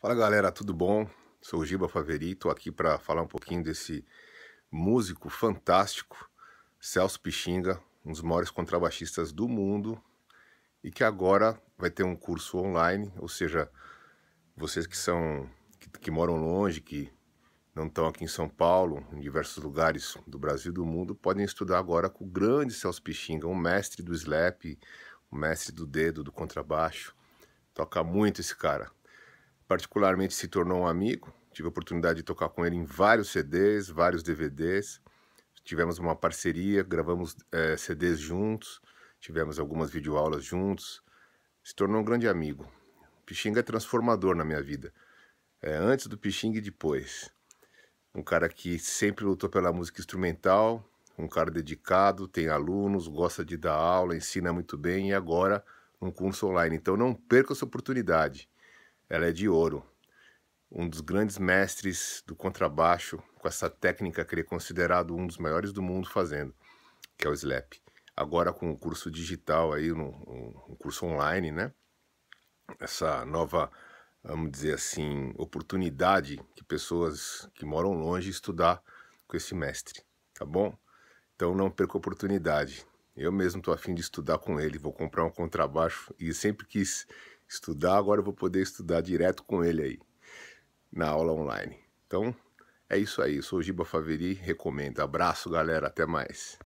Fala galera, tudo bom? Sou Giba Faveri, estou aqui para falar um pouquinho desse músico fantástico, Celso Pixinga, um dos maiores contrabaixistas do mundo e que agora vai ter um curso online, ou seja, vocês que são que, que moram longe, que não estão aqui em São Paulo, em diversos lugares do Brasil e do mundo, podem estudar agora com o grande Celso Pixinga, um mestre do slap, um mestre do dedo, do contrabaixo. Toca muito esse cara particularmente se tornou um amigo. Tive a oportunidade de tocar com ele em vários CDs, vários DVDs. Tivemos uma parceria, gravamos é, eh, CDs juntos, tivemos algumas videoaulas juntos. Se tornou um grande amigo. Pixinga é transformador na minha vida. É, antes do Pixinga e depois. Um cara que sempre lutou pela música instrumental, um cara dedicado, tem alunos, gosta de dar aula, ensina muito bem e agora um curso online. Então não perca essa oportunidade ela é de ouro. Um dos grandes mestres do contrabaixo com essa técnica que ele é considerado um dos maiores do mundo fazendo, que é o slap. Agora com o curso digital aí, um, um curso online, né? Essa nova, vamos dizer assim, oportunidade que pessoas que moram longe estudar com esse mestre, tá bom? Então não perca a oportunidade. Eu mesmo estou afim de estudar com ele, vou comprar um contrabaixo e sempre quis estudar, agora eu vou poder estudar direto com ele aí, na aula online. Então, é isso aí. Eu sou o Giba Faveri, recomendo. Abraço, galera. Até mais.